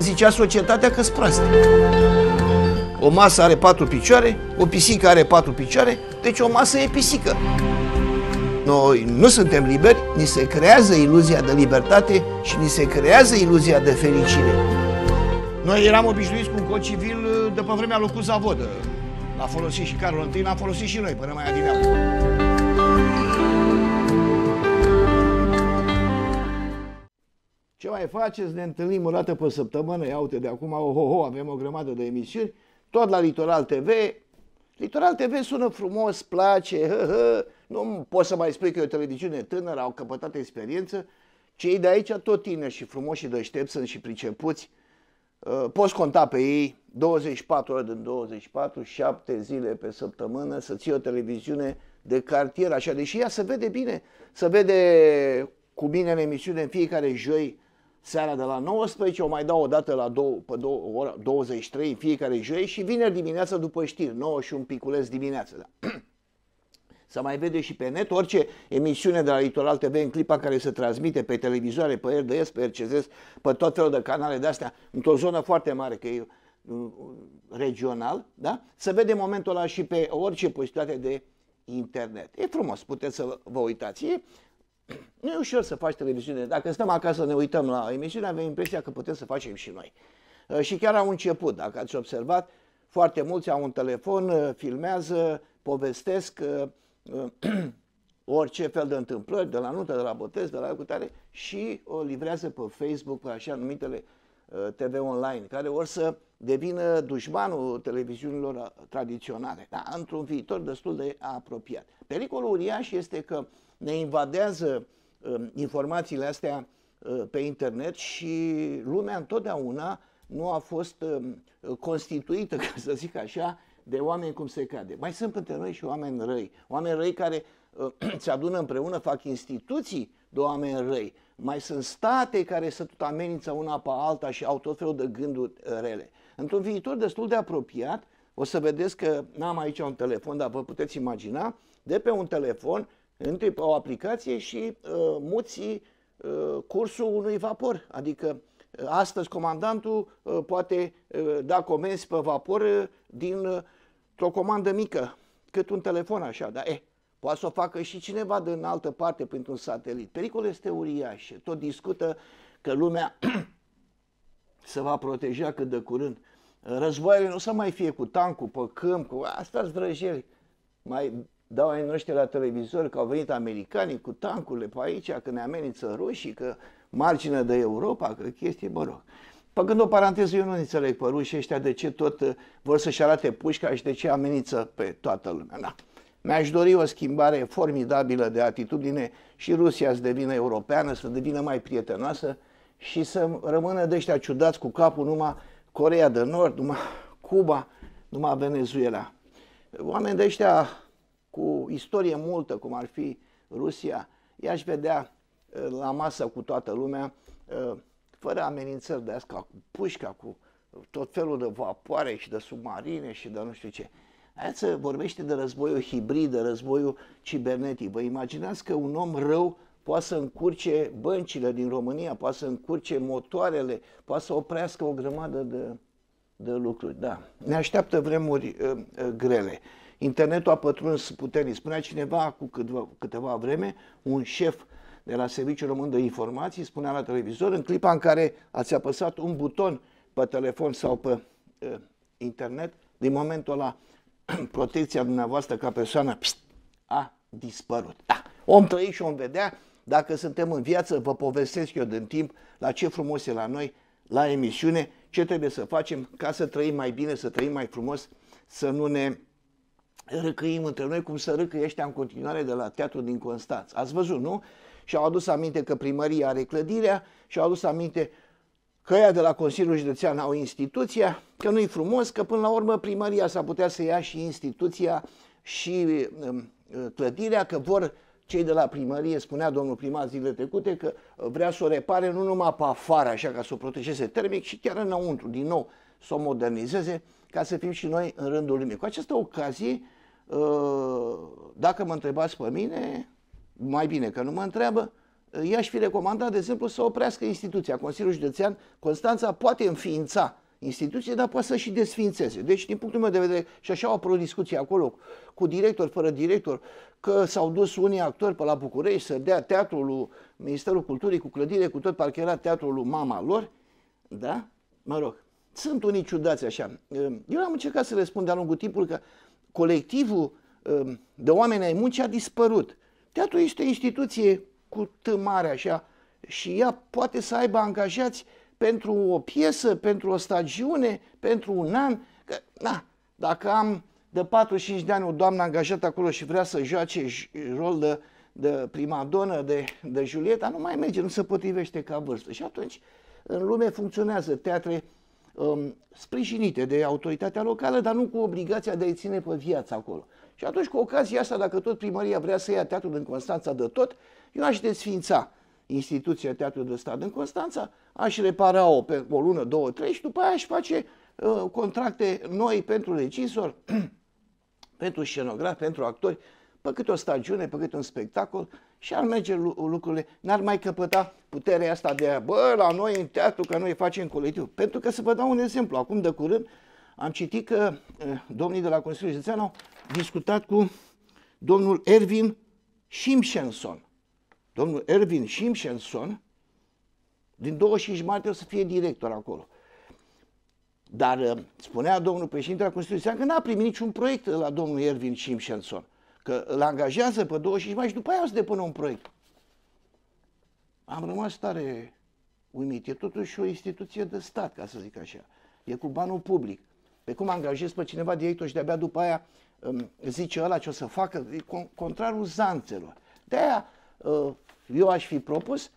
zicea societatea că sunt O masă are patru picioare, o pisică are patru picioare, deci o masă e pisică. Noi nu suntem liberi, ni se creează iluzia de libertate și ni se creează iluzia de fericire. Noi eram obișnuiți cu un cod civil eh, de pe vremea lui Vodă. L-a folosit și Carol I, l-am folosit și noi până mai adineam. Ce mai faceți? Ne întâlnim o dată pe săptămână, ia uite de acum, oh, oh, oh, avem o grămadă de emisiuni, tot la Litoral TV. Litoral TV sună frumos, place, hă, hă. nu pot să mai spui că e o televiziune tânără, au căpătat experiență. Cei de aici tot tineri și frumoși și deștepți sunt și pricepuți. Ă, poți conta pe ei 24 ore din 24, 7 zile pe săptămână să ții o televiziune de cartier, așa, deși ea se vede bine, se vede cu mine în emisiune în fiecare joi seara de la 19, o mai dau o dată la 2, pe 2, ora 23 fiecare joi și vineri dimineața după știri, 9 și un piculeț dimineața. Da. să mai vede și pe net orice emisiune de la Litoral TV în clipa care se transmite pe televizoare, pe RDS, pe RCZ, pe tot felul de canale de astea, într-o zonă foarte mare, că e mm, regional, da? să vede momentul ăla și pe orice posibilitate de internet. E frumos, puteți să vă uitați. E nu e ușor să faci televiziune. Dacă stăm acasă, ne uităm la emisiune, avem impresia că putem să facem și noi. Uh, și chiar au început, dacă ați observat, foarte mulți au un telefon, uh, filmează, povestesc uh, orice fel de întâmplări, de la nuntă, de la botez, de la cutare și o livrează pe Facebook, pe așa numitele TV online, care or să devină dușmanul televiziunilor tradiționale, da? într-un viitor destul de apropiat. Pericolul uriaș este că uh, ne invadează um, informațiile astea uh, pe internet și lumea întotdeauna nu a fost um, constituită, ca să zic așa, de oameni cum se cade. Mai sunt între noi și oameni răi. Oameni răi care uh, se adună împreună, fac instituții de oameni răi. Mai sunt state care se tot amenință una pe alta și au tot felul de gânduri uh, rele. Într-un viitor destul de apropiat, o să vedeți că n-am aici un telefon, dar vă puteți imagina, de pe un telefon Întâi pe o aplicație și uh, muți uh, cursul unui vapor. Adică uh, astăzi comandantul uh, poate uh, da comenzi pe vapor uh, din uh, o comandă mică, cât un telefon așa, dar eh, poate să o facă și cineva din altă parte printr-un satelit. Pericolul este uriaș. Tot discută că lumea se va proteja cât de curând. războiul nu o să mai fie cu tancul pe câmp, cu astea-s vrăjeli mai dau ai noștri la televizor că au venit americanii cu tancurile pe aici, că ne amenință rușii, că marginea de Europa, că chestii, mă rog. Păcând o paranteză, eu nu înțeleg pe rușii ăștia de ce tot uh, vor să-și arate pușca și de ce amenință pe toată lumea. Da. Mi-aș dori o schimbare formidabilă de atitudine și Rusia să devină europeană, să devină mai prietenoasă și să rămână de ăștia ciudați cu capul numai Corea de Nord, numai Cuba, numai Venezuela. Oamenii de ăștia cu istorie multă, cum ar fi Rusia, i-aș vedea eh, la masă cu toată lumea, eh, fără amenințări de asta, cu pușca, cu tot felul de vapoare și de submarine și de nu știu ce. Aia se vorbește de războiul hibrid, de războiul cibernetic. Vă imaginați că un om rău poate să încurce băncile din România, poate să încurce motoarele, poate să oprească o grămadă de, de lucruri. Da, ne așteaptă vremuri uh, uh, grele. Internetul a pătruns puternic. Spunea cineva cu câteva, câteva vreme, un șef de la Serviciul Român de Informații spunea la televizor, în clipa în care ați apăsat un buton pe telefon sau pe uh, internet, din momentul ăla protecția dumneavoastră ca persoană pst, a dispărut. Da. Om trăi și om vedea, dacă suntem în viață, vă povestesc eu din timp la ce frumos e la noi, la emisiune, ce trebuie să facem ca să trăim mai bine, să trăim mai frumos, să nu ne răcăim între noi cum să râcă ăștia în continuare de la teatru din Constanța. Ați văzut, nu? Și au adus aminte că primăria are clădirea și au adus aminte că ea de la Consiliul Județean au instituția, că nu-i frumos, că până la urmă primăria s a putea să ia și instituția și um, clădirea, că vor cei de la primărie, spunea domnul primar zilele trecute, că vrea să o repare nu numai pe afară, așa ca să o protejeze termic, și chiar înăuntru, din nou, să o modernizeze, ca să fim și noi în rândul lumii. Cu această ocazie, Ă, dacă mă întrebați pe mine, mai bine că nu mă întreabă, i-aș fi recomandat, de exemplu, să oprească instituția. Consiliul Județean Constanța poate înființa instituție, dar poate să și desfințeze. Deci, din punctul meu de vedere, și așa au apărut discuții acolo cu director, fără director, că s-au dus unii actori pe la București să dea teatrul lui Ministerul Culturii cu clădire, cu tot parcă era teatrul lui mama lor, da? Mă rog, sunt unii ciudați așa. Ă, eu am încercat să răspund de-a lungul timpului că colectivul um, de oameni ai muncii a dispărut. Teatru este o instituție cu tămare așa și ea poate să aibă angajați pentru o piesă, pentru o stagiune, pentru un an. Că, na, dacă am de 45 de ani o doamnă angajată acolo și vrea să joace rol de, de donă, de, de Julieta, nu mai merge, nu se potrivește ca vârstă. Și atunci, în lume funcționează teatre um, sprijinite de autoritatea locală, dar nu cu obligația de a-i ține pe viață acolo. Și atunci, cu ocazia asta, dacă tot primăria vrea să ia teatrul în Constanța de tot, eu aș desfința instituția Teatrul de Stat în Constanța, aș repara-o pe o lună, două, trei și după aia aș face uh, contracte noi pentru regizor, pentru scenograf, pentru actori, pe câte o stagiune, pe câte un spectacol, și ar merge lucrurile, n-ar mai căpăta puterea asta de a, bă, la noi în teatru, că noi facem colectiv. Pentru că să vă dau un exemplu, acum de curând am citit că eh, domnii de la Consiliul Județean au discutat cu domnul Ervin Simpson. Domnul Ervin Simpson, din 25 martie o să fie director acolo. Dar eh, spunea domnul președinte la Consiliului Județean că n-a primit niciun proiect la domnul Ervin Simpson. Că îl angajează pe 25 mai și după aia o să depună un proiect. Am rămas tare uimit. E totuși o instituție de stat, ca să zic așa. E cu banul public. Pe cum angajezi pe cineva director și de-abia după aia zice ăla ce o să facă, contrarul zanțelor. De-aia uh, eu aș fi propus,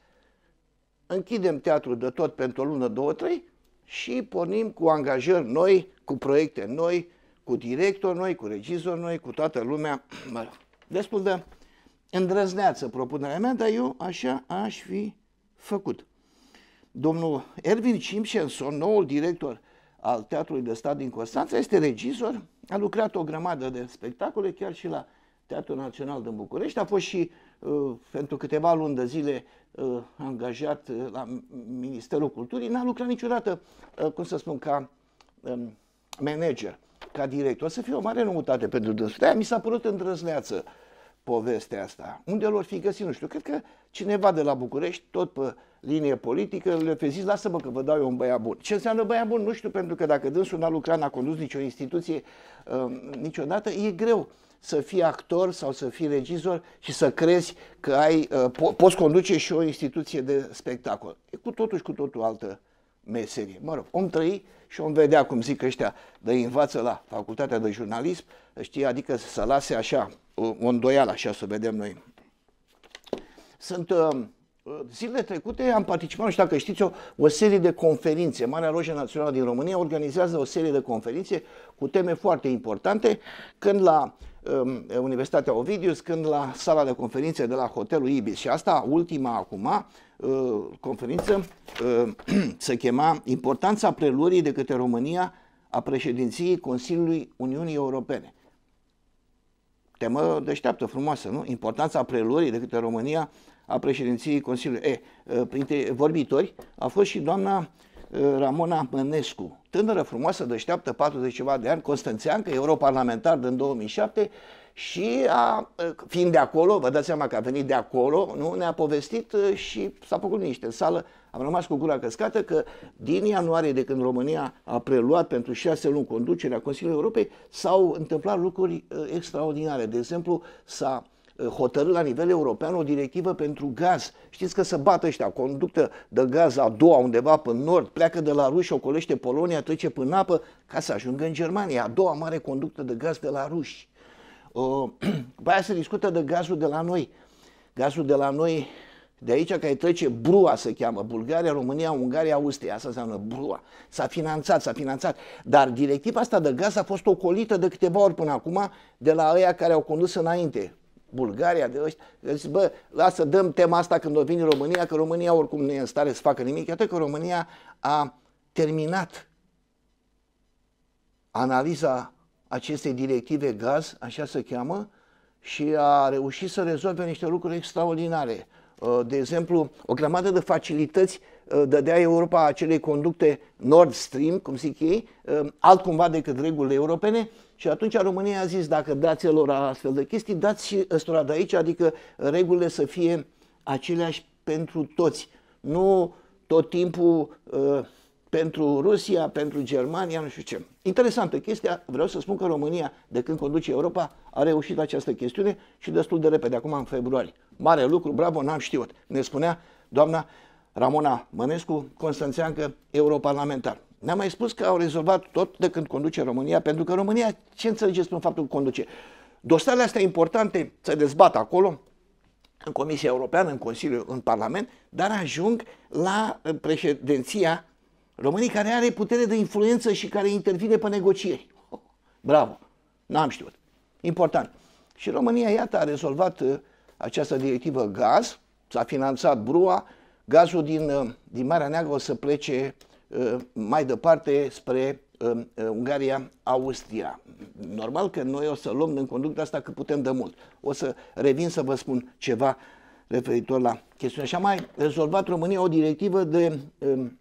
închidem teatrul de tot pentru o lună, două, trei și pornim cu angajări noi, cu proiecte noi, cu director noi, cu regizor noi, cu toată lumea. Destul de îndrăzneață propunerea mea, dar eu așa aș fi făcut. Domnul Ervin Cimcenson, noul director al Teatrului de Stat din Constanța, este regizor, a lucrat o grămadă de spectacole, chiar și la Teatrul Național din București, a fost și uh, pentru câteva luni de zile uh, angajat uh, la Ministerul Culturii, n-a lucrat niciodată, uh, cum să spun, ca um, manager ca director. să fie o mare noutate pentru dânsul. de mi s-a părut îndrăzneață povestea asta. Unde lor fi găsit, nu știu. Cred că cineva de la București, tot pe linie politică, le fi zis, lasă-mă că vă dau eu un băiat bun. Ce înseamnă băiat bun? Nu știu, pentru că dacă dânsul n-a lucrat, n-a condus nicio instituție uh, niciodată, e greu să fii actor sau să fii regizor și să crezi că ai, uh, po- poți conduce și o instituție de spectacol. E cu totuși cu totul altă uh, meserie. Mă rog, om trăi și om vedea, cum zic ăștia, de învață la facultatea de jurnalism, știi, adică să lase așa, o, îndoială, așa să vedem noi. Sunt uh, Zilele trecute am participat, nu știu dacă știți-o, o serie de conferințe. Marea Roșie Națională din România organizează o serie de conferințe cu teme foarte importante, când la um, Universitatea Ovidius, când la sala de conferințe de la hotelul Ibis. Și asta, ultima acum, Uh, conferință uh, se chema Importanța preluării de către România a președinției Consiliului Uniunii Europene. Temă deșteaptă, frumoasă, nu? Importanța preluării de către România a președinției Consiliului. E, uh, printre vorbitori a fost și doamna Ramona Mănescu, tânără, frumoasă, deșteaptă, 40 ceva de ani, constanțeancă, europarlamentar din 2007, și a, ă, fiind de acolo, vă dați seama că a venit de acolo, nu ne-a povestit ă, și s-a făcut niște în sală. Am rămas cu gura căscată că din ianuarie, de când România a preluat pentru șase luni conducerea Consiliului Europei, s-au întâmplat lucruri ă, extraordinare. De exemplu, s-a hotărât la nivel european o directivă pentru gaz. Știți că se bată ăștia, conductă de gaz a doua undeva până nord, pleacă de la ruși, ocolește Polonia, trece până apă ca să ajungă în Germania, a doua mare conductă de gaz de la ruși. După se discută de gazul de la noi. Gazul de la noi, de aici care trece Brua se cheamă, Bulgaria, România, Ungaria, Austria, asta înseamnă Brua. S-a finanțat, s-a finanțat, dar directiva asta de gaz a fost ocolită de câteva ori până acum de la aia care au condus înainte, Bulgaria, de ăștia, Zis, bă, lasă, dăm tema asta când o vine România, că România oricum nu e în stare să facă nimic, Iată că România a terminat analiza acestei directive GAZ, așa se cheamă, și a reușit să rezolve niște lucruri extraordinare. Uh, de exemplu, o grămadă de facilități uh, dădea Europa acelei conducte Nord Stream, cum zic ei, uh, altcumva decât regulile europene și atunci România a zis, dacă dați lor astfel de chestii, dați și ăstora de aici, adică regulile să fie aceleași pentru toți. Nu tot timpul uh, pentru Rusia, pentru Germania, nu știu ce. Interesantă chestia, vreau să spun că România, de când conduce Europa, a reușit această chestiune și destul de repede, acum în februarie. Mare lucru, bravo, n-am știut. Ne spunea doamna Ramona Mănescu, constanțeancă, europarlamentar. Ne-a mai spus că au rezolvat tot de când conduce România, pentru că România, ce înțelegeți prin faptul că conduce? Dosarele astea importante se dezbat acolo, în Comisia Europeană, în Consiliu, în Parlament, dar ajung la președinția Românii care are putere de influență și care intervine pe negocieri. Bravo! N-am știut. Important. Și România, iată, a rezolvat uh, această directivă gaz, s-a finanțat brua, gazul din, uh, din Marea Neagră o să plece uh, mai departe spre Ungaria, Austria. Normal că noi o să luăm în conducta asta că putem de mult. O să revin să vă spun ceva referitor la chestiunea. Și a mai rezolvat România o directivă de um,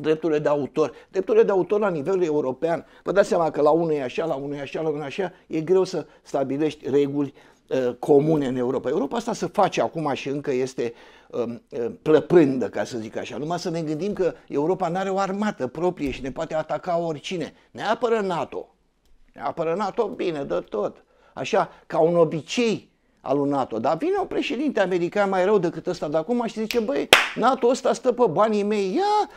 drepturile de autor. Drepturile de autor la nivelul european, vă dați seama că la unul e așa, la unul e așa, la unul e așa, e greu să stabilești reguli uh, comune în Europa. Europa asta se face acum și încă este um, uh, plăpândă, ca să zic așa. Numai să ne gândim că Europa nu are o armată proprie și ne poate ataca oricine. Ne apără NATO. Ne apără NATO bine de tot. Așa, ca un obicei al lui NATO. Dar vine un președinte american mai rău decât ăsta de acum și zice, băi, NATO ăsta stă pe banii mei, ia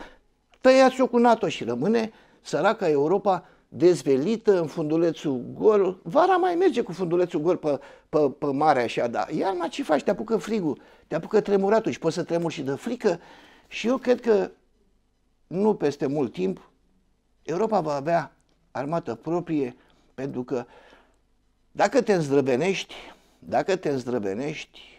tăiați-o cu NATO și rămâne săraca Europa dezvelită în fundulețul gol. Vara mai merge cu fundulețul gol pe, pe, pe mare așa, da. Iarna ce faci? Te apucă frigul, te apucă tremuratul și poți să tremuri și de frică. Și eu cred că nu peste mult timp Europa va avea armată proprie pentru că dacă te îndrăbenești, dacă te îndrăbenești,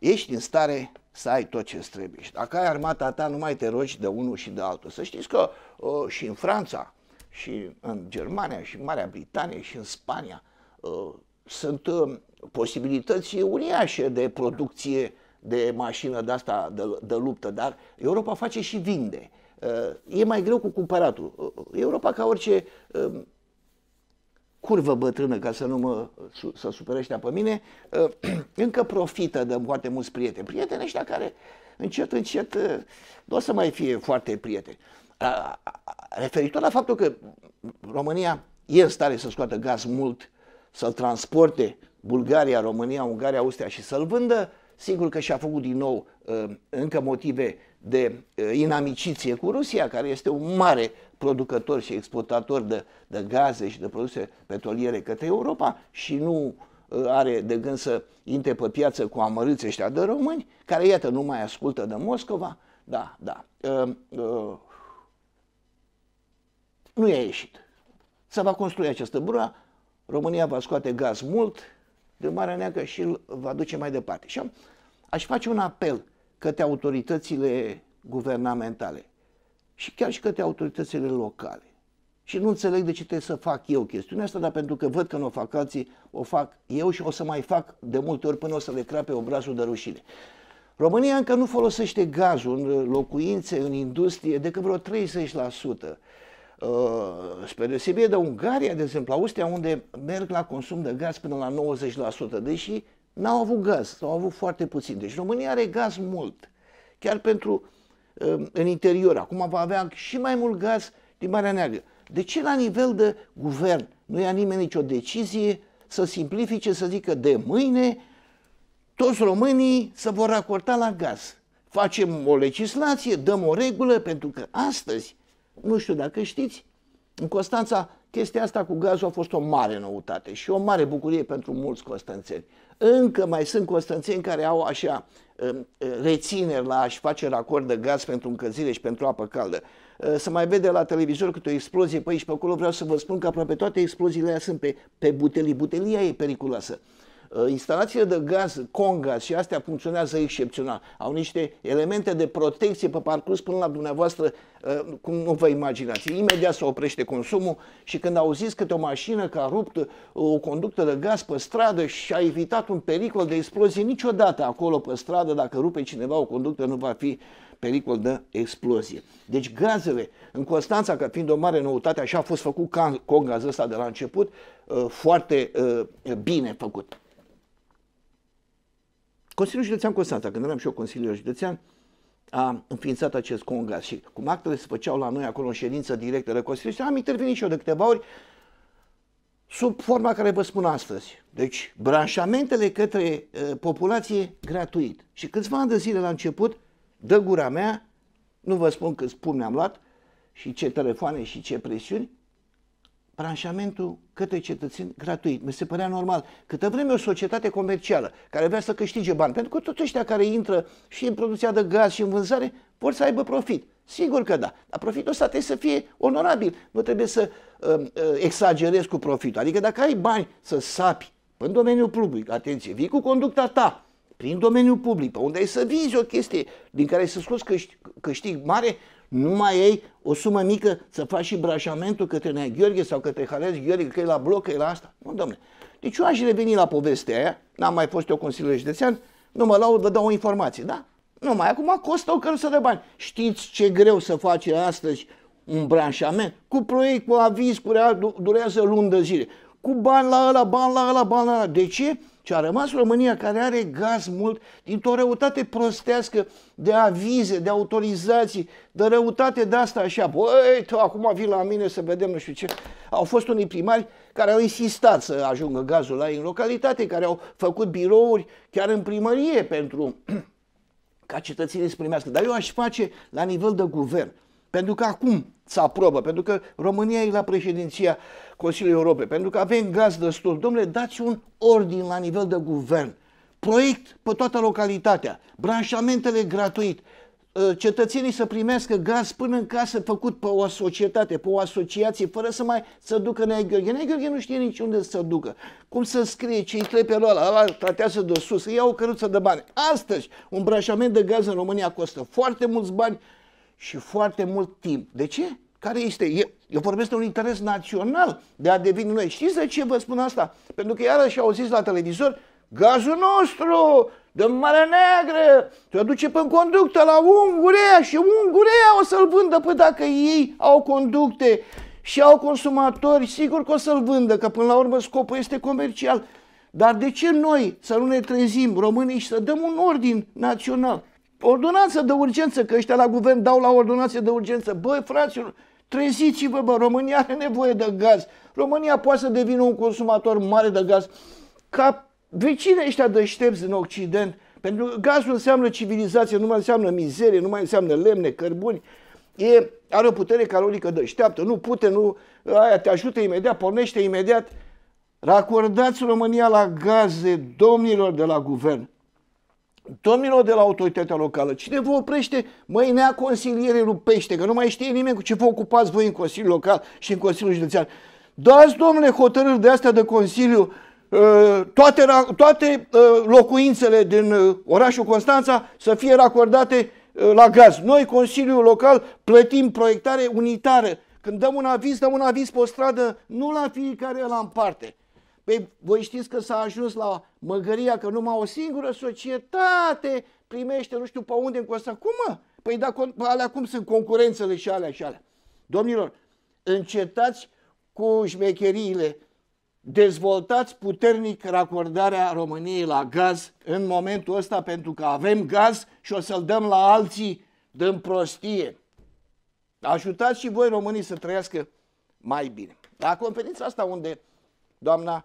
ești în stare să ai tot ce îți trebuie. Și dacă ai armata ta, nu mai te rogi de unul și de altul. Să știți că uh, și în Franța, și în Germania, și în Marea Britanie, și în Spania uh, sunt uh, posibilități uriașe de producție de mașină de asta de, de luptă, dar Europa face și vinde. Uh, e mai greu cu cumpăratul. Uh, uh Europa, ca orice uh, curvă bătrână, ca să nu mă să supărește pe mine, încă profită de foarte mulți prieteni. Prieteni ăștia care încet, încet nu o să mai fie foarte prieteni. Referitor la faptul că România e în stare să scoată gaz mult, să-l transporte Bulgaria, România, Ungaria, Austria și să-l vândă, Sigur că și-a făcut din nou uh, încă motive de uh, inamiciție cu Rusia, care este un mare producător și exportator de, de gaze și de produse petroliere către Europa și nu uh, are de gând să intre pe piață cu amărâți ăștia de români, care, iată, nu mai ascultă de Moscova. Da, da. Uh, uh, nu i-a ieșit. Să va construi această brua, România va scoate gaz mult, de Marea Neagră și îl va duce mai departe. Și am, aș face un apel către autoritățile guvernamentale și chiar și către autoritățile locale. Și nu înțeleg de ce trebuie să fac eu chestiunea asta, dar pentru că văd că nu o fac alții, o fac eu și o să mai fac de multe ori până o să le crape obrazul de rușine. România încă nu folosește gazul în locuințe, în industrie, decât vreo 30%. Uh, spre deosebire de Ungaria, de exemplu, Austria, unde merg la consum de gaz până la 90%, deși n-au avut gaz, sau au avut foarte puțin. Deci România are gaz mult, chiar pentru uh, în interior. Acum va avea și mai mult gaz din Marea Neagră. De ce la nivel de guvern nu ia nimeni nicio decizie să simplifice, să zică de mâine toți românii să vor acorda la gaz? Facem o legislație, dăm o regulă, pentru că astăzi nu știu dacă știți, în Constanța chestia asta cu gazul a fost o mare noutate și o mare bucurie pentru mulți costanțeni. Încă mai sunt costanțeni care au așa um, uh, rețineri la a-și face racord de gaz pentru încălzire și pentru apă caldă. Uh, să mai vede la televizor câte o explozie pe aici pe acolo, vreau să vă spun că aproape toate exploziile aia sunt pe, pe butelii. Butelia e periculoasă. Uh, instalațiile de gaz, Conga și astea funcționează excepțional. Au niște elemente de protecție pe parcurs până la dumneavoastră, uh, cum nu vă imaginați. Imediat se oprește consumul și când auziți câte o mașină că a rupt uh, o conductă de gaz pe stradă și a evitat un pericol de explozie, niciodată acolo pe stradă, dacă rupe cineva o conductă, nu va fi pericol de explozie. Deci gazele, în Constanța, că fiind o mare noutate, așa a fost făcut congazul ăsta de la început, foarte bine făcut. Consiliul Județean Constanța, când eram și eu Consiliul Județean, a înființat acest congres și cum actele se făceau la noi acolo în ședință directă de Consiliu, am intervenit și eu de câteva ori sub forma care vă spun astăzi. Deci, branșamentele către uh, populație gratuit. Și câțiva ani de zile la început, dă gura mea, nu vă spun câți pumni am luat și ce telefoane și ce presiuni, branșamentul către cetățeni gratuit. Mi se părea normal. Câtă vreme o societate comercială care vrea să câștige bani, pentru că toți ăștia care intră și în producția de gaz și în vânzare vor să aibă profit. Sigur că da, dar profitul ăsta trebuie să fie onorabil, nu trebuie să um, uh, exagerezi cu profitul. Adică dacă ai bani să sapi în domeniul public, atenție, vii cu conducta ta, prin domeniul public, pe unde ai să vizi o chestie din care ai să scoți câștig, câștig mare, nu mai ei o sumă mică să faci și brașamentul către Nea Gheorghe sau către Halez Gheorghe, că e la bloc, că e la asta. Nu, domne. Deci eu aș reveni la povestea aia, n-am mai fost eu consilier județean, nu mă laud, vă dau o informație, da? Nu mai acum costă o căruță de bani. Știți ce greu să faci astăzi un branșament? Cu proiect, cu aviz, cu real, durează luni de zile. Cu bani la ăla, bani la ăla, bani la ăla. De ce? Și a rămas România care are gaz mult dintr-o răutate prostească de avize, de autorizații, de răutate de asta așa. Băi, tu, acum vii la mine să vedem nu știu ce. Au fost unii primari care au insistat să ajungă gazul la ei în localitate, care au făcut birouri chiar în primărie pentru ca cetățenii să primească. Dar eu aș face la nivel de guvern. Pentru că acum se aprobă, pentru că România e la președinția Consiliul Europei, pentru că avem gaz destul. Domnule, dați un ordin la nivel de guvern. Proiect pe toată localitatea, branșamentele gratuit, uh, cetățenii să primească gaz până în casă făcut pe o societate, pe o asociație, fără să mai să ducă Nea Gheorghe. Nea Gheorghe nu știe nici unde să ducă. Cum să scrie ce i pe ăla, ăla tratează de sus, ia o căruță de bani. Astăzi, un branșament de gaz în România costă foarte mulți bani și foarte mult timp. De ce? Care este? E eu vorbesc de un interes național de a deveni noi. Știți de ce vă spun asta? Pentru că iarăși au zis la televizor, gazul nostru, de Marea Neagră, te aduce pe conductă la Ungurea și Ungurea o să-l vândă, pe păi dacă ei au conducte și au consumatori, sigur că o să-l vândă, că până la urmă scopul este comercial. Dar de ce noi să nu ne trezim românii și să dăm un ordin național? Ordonanță de urgență, că ăștia la guvern dau la ordonanță de urgență. Băi, fraților, Treziți-vă, bă, România are nevoie de gaz. România poate să devină un consumator mare de gaz. Ca vecinii ăștia deștepți în Occident, pentru că gazul înseamnă civilizație, nu mai înseamnă mizerie, nu mai înseamnă lemne, cărbuni. E, are o putere calorică deșteaptă, nu pute, nu, aia te ajută imediat, pornește imediat. Racordați România la gaze domnilor de la guvern domnilor de la autoritatea locală, cine vă oprește? Măi, nea consilierii rupește, că nu mai știe nimeni cu ce vă ocupați voi în Consiliul Local și în Consiliul Județean. Dați, domnule, hotărâri de astea de Consiliu, uh, toate, toate uh, locuințele din uh, orașul Constanța să fie racordate la gaz. Noi, Consiliul Local, plătim proiectare unitară. Când dăm un aviz, dăm un aviz pe o stradă, nu la fiecare la în parte. Păi voi știți că s-a ajuns la măgăria că numai o singură societate primește nu știu pe unde în asta. Cum mă? Păi dacă alea cum sunt concurențele și alea și alea. Domnilor, încetați cu șmecheriile, dezvoltați puternic racordarea României la gaz în momentul ăsta pentru că avem gaz și o să-l dăm la alții din prostie. Ajutați și voi românii să trăiască mai bine. La conferința asta unde doamna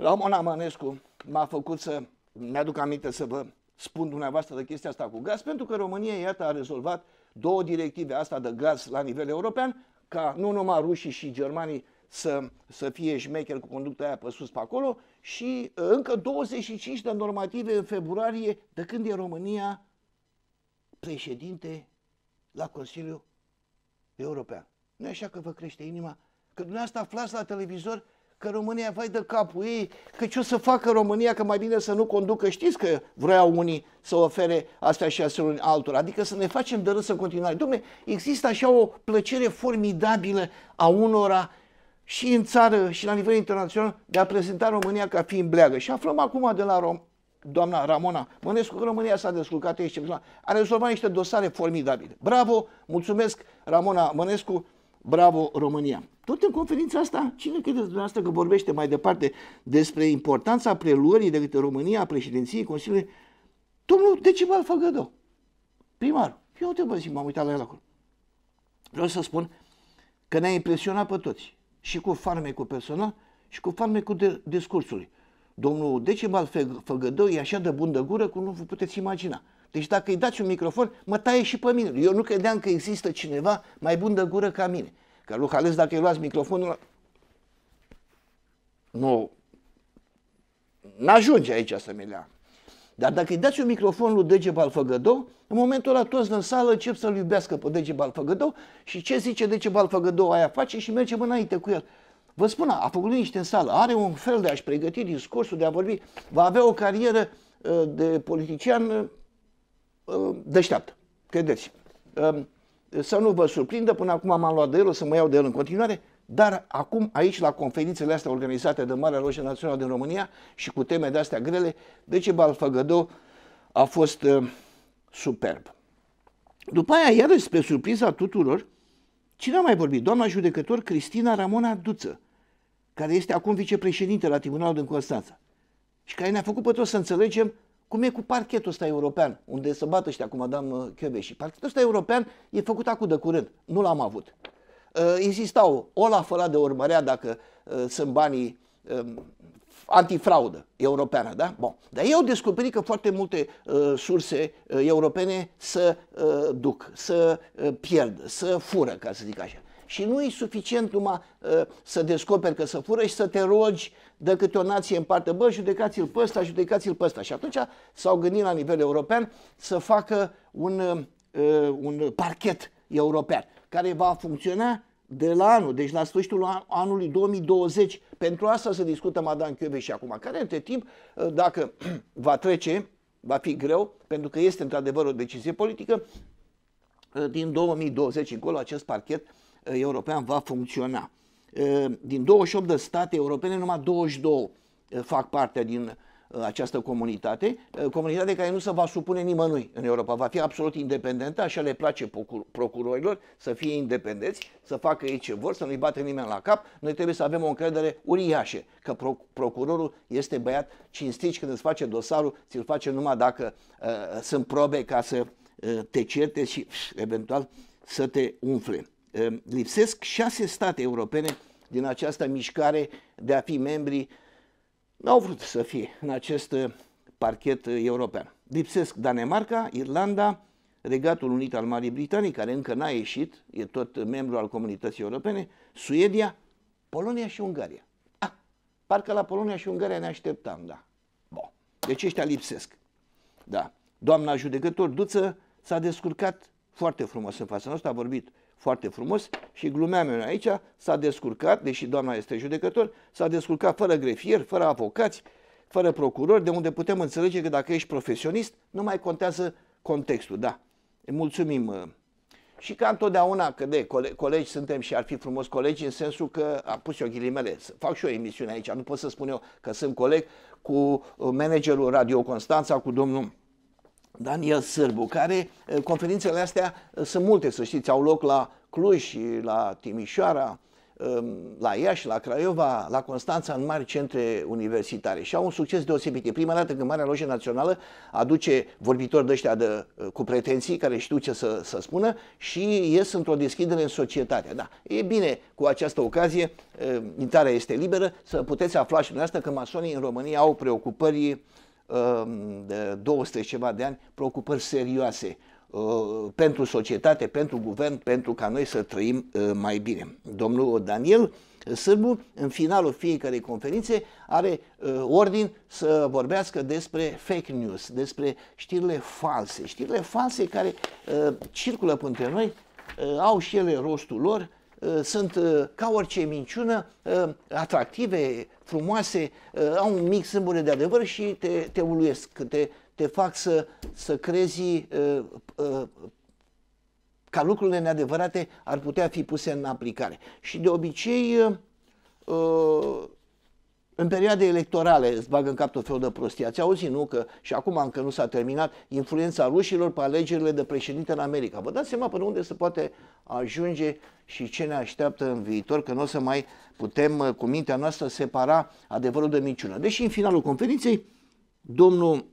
Ramona Mănescu m-a făcut să mi-aduc aminte să vă spun dumneavoastră de chestia asta cu gaz, pentru că România, iată, a rezolvat două directive, asta de gaz la nivel european, ca nu numai rușii și germanii să, să fie șmecher cu conducta aia pe sus, pe acolo, și uh, încă 25 de normative în februarie, de când e România președinte la Consiliul European. nu așa că vă crește inima? Că dumneavoastră aflați la televizor că România vai de capul ei, că ce o să facă România, că mai bine să nu conducă. Știți că vreau unii să ofere astea și asemenea altora, adică să ne facem de râs în continuare. Dom'le, există așa o plăcere formidabilă a unora și în țară și la nivel internațional de a prezenta România ca fiind bleagă. Și aflăm acum de la Rom- doamna Ramona Mănescu că România s-a descurcat excepțional. A rezolvat niște dosare formidabile. Bravo, mulțumesc Ramona Mănescu, bravo România! Tot în conferința asta, cine credeți dumneavoastră că vorbește mai departe despre importanța preluării de către România a președinției Consiliului? Domnul Decibal Făgădău, primarul. Eu uite, bă, zic, m-am uitat la el acolo. Vreau să spun că ne-a impresionat pe toți. Și cu farmecul personal și cu farmecul de discursului. Domnul Decibal Făgădău e așa de bun de gură cum nu vă puteți imagina. Deci dacă îi dați un microfon, mă taie și pe mine. Eu nu credeam că există cineva mai bun de gură ca mine. Că lui Hales, dacă îi luați microfonul, nu, n-ajunge aici să mi lea. Dar dacă îi dați un microfon lui Dege Balfăgădău, în momentul ăla toți în sală încep să-l iubească pe Dege Balfăgădău și ce zice Dege Balfăgădău aia face și mergem înainte cu el. Vă spun, a făcut niște în sală, are un fel de a-și pregăti discursul, de a vorbi, va avea o carieră uh, de politician uh, uh, deșteaptă, credeți. Um, să nu vă surprindă, până acum m-am luat de el, o să mă iau de el în continuare, dar acum aici la conferințele astea organizate de Marea Roșie Națională din România și cu teme de astea grele, Decebal Făgădău a fost uh, superb. După aia, iarăși spre surpriza tuturor, cine a mai vorbit? Doamna judecător Cristina Ramona Duță, care este acum vicepreședinte la Tribunalul din Constanța și care ne-a făcut pe toți să înțelegem cum e cu parchetul ăsta european, unde se bată ăștia cu Madame uh, și Parchetul ăsta european e făcut acum de curând, nu l-am avut. Uh, insistau, Olaf ăla de urmărea dacă uh, sunt banii uh, antifraudă europeană, da? Bun. Dar eu au descoperit că foarte multe uh, surse uh, europene să uh, duc, să uh, pierd, să fură, ca să zic așa și nu e suficient numai uh, să descoperi că să fură și să te rogi de câte o nație în parte, bă, judecați-l pe ăsta, judecați-l pe ăsta. Și atunci s-au gândit la nivel european să facă un, uh, un parchet european care va funcționa de la anul, deci la sfârșitul anului 2020. Pentru asta se discută Madame Chiove și acum, care între timp, ă, dacă va trece, va fi greu, pentru că este într-adevăr o decizie politică, din 2020 încolo acest parchet Uh, european va funcționa. Uh, din 28 de state europene, numai 22 uh, fac parte din această comunitate, comunitate care nu se va supune nimănui în Europa, va fi absolut independentă, așa le place procurorilor să fie independenți, să facă ei ce vor, să nu-i bată nimeni la cap. Noi trebuie să avem o încredere uriașă că procurorul este băiat cinstit când îți face dosarul, ți-l face numai dacă uh, sunt probe ca să uh, te certe și pf, eventual să te umfle lipsesc șase state europene din această mișcare de a fi membri, n-au vrut să fie în acest uh, parchet uh, european. Lipsesc Danemarca, Irlanda, Regatul Unit al Marii Britanii, care încă n-a ieșit, e tot membru al comunității europene, Suedia, Polonia și Ungaria. Ah, parcă la Polonia și Ungaria ne așteptam, da. Bun. Deci ăștia lipsesc. Da. Doamna judecător Duță s-a descurcat foarte frumos în fața noastră, a vorbit foarte frumos și glumeam eu aici, s-a descurcat, deși doamna este judecător, s-a descurcat fără grefier, fără avocați, fără procurori, de unde putem înțelege că dacă ești profesionist, nu mai contează contextul, da. Mulțumim. Uh, și ca întotdeauna, că de colegi, colegi suntem și ar fi frumos colegi, în sensul că am pus eu ghilimele, fac și o emisiune aici, nu pot să spun eu că sunt coleg cu uh, managerul Radio Constanța, cu domnul Daniel Sârbu, care eh, conferințele astea eh, sunt multe, să știți, au loc la Cluj, la Timișoara, ehm, la Iași, la Craiova, la Constanța, în mari centre universitare și au un succes deosebit. E prima dată când Marea Loge Națională aduce vorbitori de ăștia de, eh, cu pretenții care știu ce să, să spună și ies într-o deschidere în societate. Da, e bine cu această ocazie, intarea este liberă, să puteți afla și dumneavoastră că masonii în România au preocupări 200 um, ceva de ani preocupări serioase uh, pentru societate, pentru guvern, pentru ca noi să trăim uh, mai bine. Domnul Daniel Sârbu, în finalul fiecarei conferințe, are uh, ordin să vorbească despre fake news, despre știrile false. Știrile false care circulă printre noi au și ele rostul lor, Eh, sunt eh, ca orice minciună eh, atractive, frumoase, au un mic sâmbure de adevăr și te, te uluiesc, te, te fac să, să crezi ca lucrurile neadevărate ar putea fi puse în aplicare. Și de obicei în perioade electorale îți bagă în cap tot felul de prostii. Ați auzit, nu? Că și acum încă nu s-a terminat influența rușilor pe alegerile de președinte în America. Vă dați seama până unde se poate ajunge și ce ne așteaptă în viitor, că nu o să mai putem uh, cu mintea noastră separa adevărul de minciună. Deși în finalul conferinței, domnul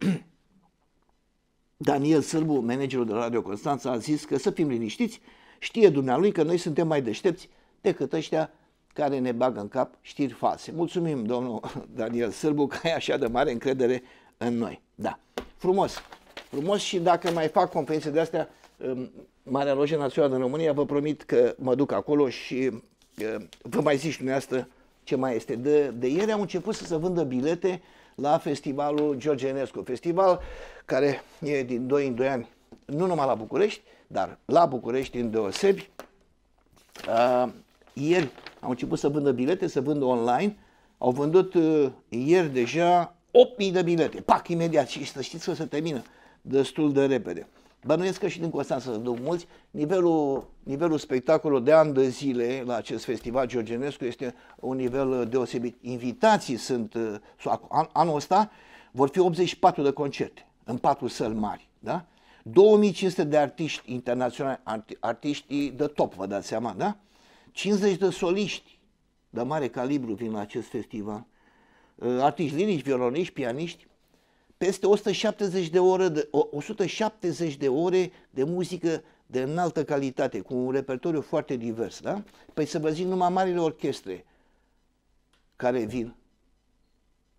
Daniel Sârbu, managerul de Radio Constanța, a zis că să fim liniștiți, știe dumnealui că noi suntem mai deștepți decât ăștia care ne bagă în cap știri false. Mulțumim, domnul Daniel Sârbu, că ai așa de mare încredere în noi. Da, frumos, frumos și dacă mai fac conferințe de astea, um, Marea loge Națională din România, vă promit că mă duc acolo și uh, vă mai zici dumneavoastră ce mai este. De, de ieri au început să se vândă bilete la festivalul George Enescu, festival care e din 2 în 2 ani, nu numai la București, dar la București în deosebi. Uh, ieri au început să vândă bilete, să vândă online. Au vândut uh, ieri deja 8.000 de bilete. Pac, imediat. Și să știți că se termină destul de repede. Bănuiesc că și din Constanța se duc mulți. Nivelul, nivelul spectacolului de ani de zile la acest festival Georgenescu este un nivel uh, deosebit. Invitații sunt, uh, an, anul ăsta vor fi 84 de concerte în patru săli mari. Da? 2500 de artiști internaționali, arti, artiștii de top, vă dați seama, da? 50 de soliști de mare calibru vin la acest festival, uh, artiști lirici, violoniști, pianiști, peste 170 de ore de, 170 de ore de muzică de înaltă calitate, cu un repertoriu foarte divers, da? Păi să vă zic numai marile orchestre care vin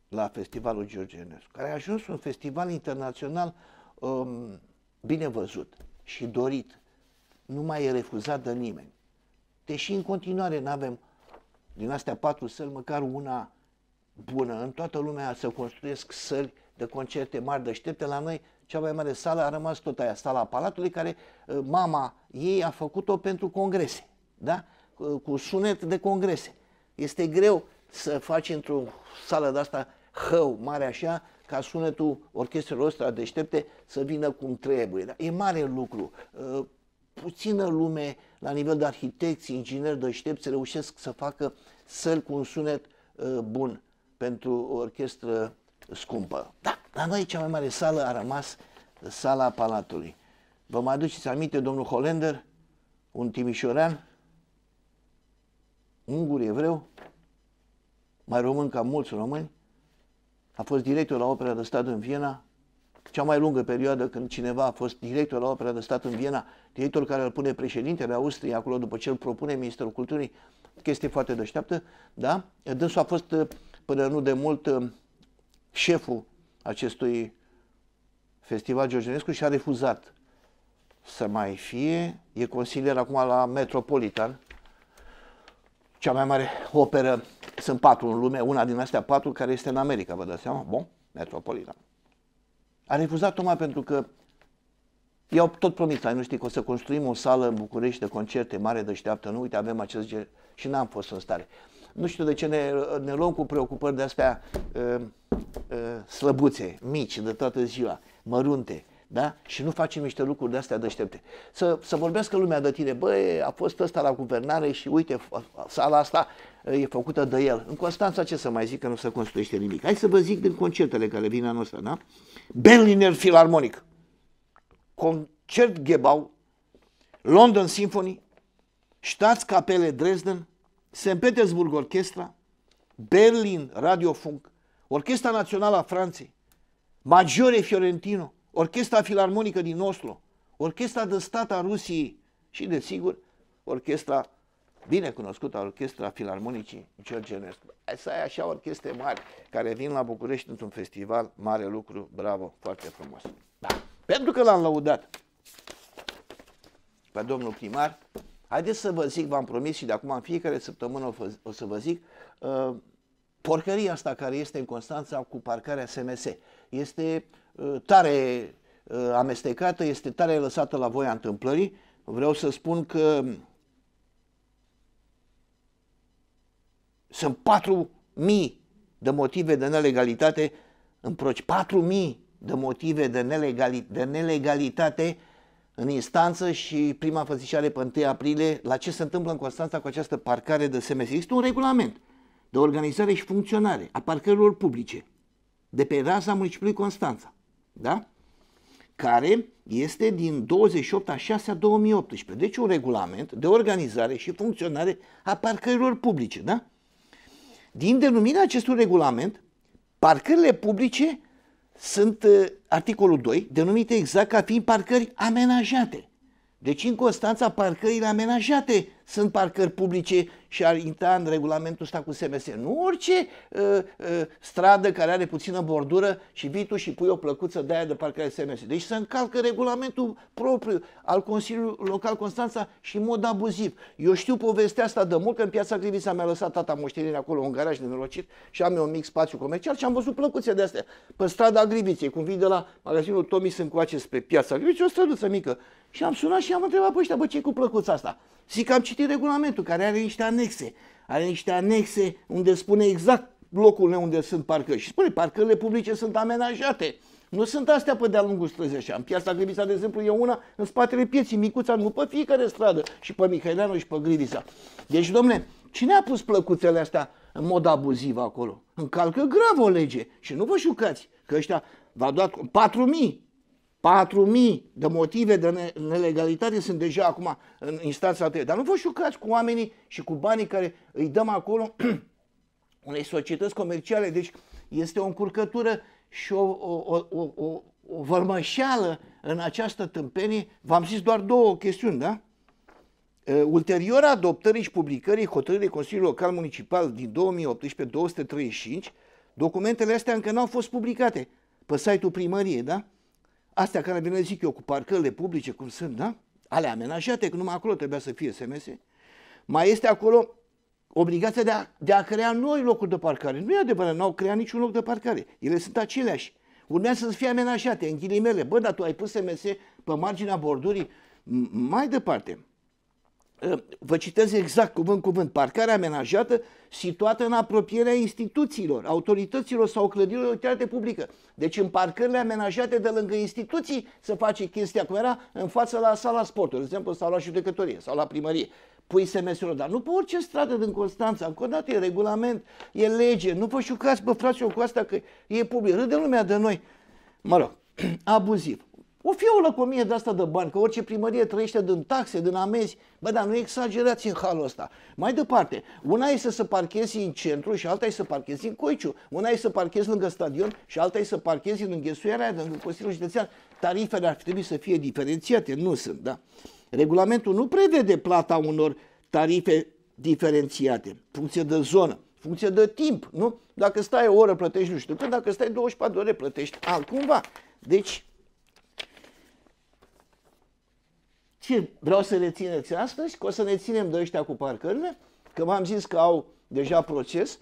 la Festivalul Georgenescu, care a ajuns un festival internațional um, bine văzut și dorit. Nu mai e refuzat de nimeni deși în continuare nu avem din astea patru săli, măcar una bună. În toată lumea se construiesc săli de concerte mari, deștepte. La noi cea mai mare sală a rămas tot aia, sala Palatului, care ă, mama ei a făcut-o pentru congrese, da? cu sunet de congrese. Este greu să faci într-o sală de asta hău, mare așa, ca sunetul orchestrelor ăsta deștepte să vină cum trebuie. Da? E mare lucru. Ă, puțină lume la nivel de arhitecți, ingineri deștepți reușesc să facă săl cu un sunet uh, bun pentru o orchestră scumpă. Da, la noi cea mai mare sală a rămas sala Palatului. Vă mai aduceți aminte, domnul Holender, un timișorean, ungur evreu, mai român ca mulți români, a fost director la opera de stat în Viena, cea mai lungă perioadă când cineva a fost director la opera de stat în Viena, director care îl pune președintele Austriei acolo după ce îl propune Ministerul Culturii, chestie foarte deșteaptă, da? Dânsul a fost uh, până nu de mult uh, șeful acestui festival Georgenescu și a refuzat să mai fie. E consilier acum la Metropolitan, cea mai mare operă, sunt patru în lume, una din astea patru care este în America, vă dați seama? Bun, Metropolitan. A refuzat tocmai pentru că i-au tot promis la nu știi că o să construim o sală în București de concerte mare, deșteaptă, nu? Uite, avem acest gen și n-am fost în stare. Nu știu de ce ne, ne luăm cu preocupări de astea uh, uh, slăbuțe, mici, de toată ziua, mărunte, da? Și nu facem niște lucruri de astea deștepte. Să, să vorbească lumea de tine, băi, a fost ăsta la guvernare și uite, sala asta e făcută de el. În Constanța ce să mai zic că nu se construiește nimic. Hai să vă zic din concertele care vin anul ăsta, da? Berliner Philharmonic, Concert Gebau, London Symphony, Staatskapelle Dresden, St. Petersburg Orchestra, Berlin Radiofunk, Orchestra Națională a Franței, Maggiore Fiorentino, Orchestra Filarmonică din Oslo, Orchestra de Stat a Rusiei și, desigur, Orchestra bine cunoscută orchestra filarmonicii George Enescu. Să ai așa orchestre mari care vin la București într-un festival, mare lucru, bravo, foarte frumos. Da. Pentru că l-am laudat pe domnul primar, haideți să vă zic, v-am promis și de acum în fiecare săptămână o, o să vă zic, uh, porcăria asta care este în Constanța cu parcarea SMS. Este uh, tare uh, amestecată, este tare lăsată la voia întâmplării. Vreau să spun că Sunt patru mii de motive de nelegalitate în proci, Patru mii de motive de, nelegali, de nelegalitate în instanță și prima fățișare pe 1 aprilie. La ce se întâmplă în Constanța cu această parcare de SMS? Este un regulament de organizare și funcționare a parcărilor publice de pe raza municipiului Constanța, da? care este din 28 a 6 a 2018, deci un regulament de organizare și funcționare a parcărilor publice, da? Din denumirea acestui regulament, parcările publice sunt uh, articolul 2, denumite exact ca fiind parcări amenajate. Deci în Constanța parcările amenajate sunt parcări publice și ar intra în regulamentul ăsta cu SMS. Nu orice uh, uh, stradă care are puțină bordură și vii tu și pui o plăcuță de aia de parcare SMS. Deci se încalcă regulamentul propriu al Consiliului Local Constanța și în mod abuziv. Eu știu povestea asta de mult, că în piața Crivița mi-a lăsat tata moștenirea acolo, un garaj nenorocit și am eu un mic spațiu comercial și am văzut plăcuțe de astea pe strada Griviței, cum vii de la magazinul Tomis încoace spre piața Griviței, o străduță mică. Și am sunat și am întrebat pe ăștia, bă, ce cu plăcuța asta? Zic că am citit regulamentul, care are niște anexe. Are niște anexe unde spune exact locul unde sunt parcă. Și spune, parcările publice sunt amenajate. Nu sunt astea pe de-a lungul străzii așa. În piața Gribița, de exemplu, e una în spatele pieții, micuța, nu pe fiecare stradă, și pe Mihaileanu și pe Grivița. Deci, domne, cine a pus plăcuțele astea în mod abuziv acolo? Încalcă grav o lege și nu vă șucați că ăștia v-a dat 4.000 4.000 de motive de nelegalitate sunt deja acum în instanța a Dar nu vă șucați cu oamenii și cu banii care îi dăm acolo unei societăți comerciale. Deci este o încurcătură și o, o, o, o, o vărmășeală în această tâmpenie. V-am zis doar două chestiuni, da? Ulterior adoptării și publicării hotărârii Consiliului Local Municipal din 2018-235, documentele astea încă nu au fost publicate pe site-ul primăriei, da? astea care vine zic eu cu parcările publice, cum sunt, da? ale amenajate, că numai acolo trebuia să fie SMS. Mai este acolo obligația de a, de a crea noi locuri de parcare. Nu e adevărat, n-au creat niciun loc de parcare. Ele sunt aceleași. Urmează să fie amenajate, în ghilimele. Bă, dar tu ai pus SMS pe marginea bordurii mai departe. Ă, vă citez exact cuvânt cuvânt, parcare amenajată situată în apropierea instituțiilor, autorităților sau clădirilor de utilitate publică. Deci în parcările amenajate de lângă instituții se face chestia cum era în față la sala sportului, de exemplu, sau la judecătorie, sau la primărie. Pui SMS-ul, dar nu pe orice stradă din Constanța, încă o dată e regulament, e lege, nu vă șucați, bă, fraților, cu asta că e public, râde lumea de noi. Mă rog, abuziv. O fi o lăcomie de asta de bani, că orice primărie trăiește din taxe, din amenzi. Bă, dar nu exagerați în halul ăsta. Mai departe, una e să se parchezi în centru și alta e să parchezi în Coiciu. Una e să parchezi lângă stadion și alta e să parchezi în înghesuiarea, lângă Consiliul Județean. Tarifele ar trebui să fie diferențiate, nu sunt, da. Regulamentul nu prevede plata unor tarife diferențiate, funcție de zonă funcție de timp, nu? Dacă stai o oră plătești nu știu când, dacă stai 24 de ore plătești altcumva. Deci Ce vreau să rețineți astăzi? Că o să ne ținem de ăștia cu parcările, că v-am zis că au deja proces,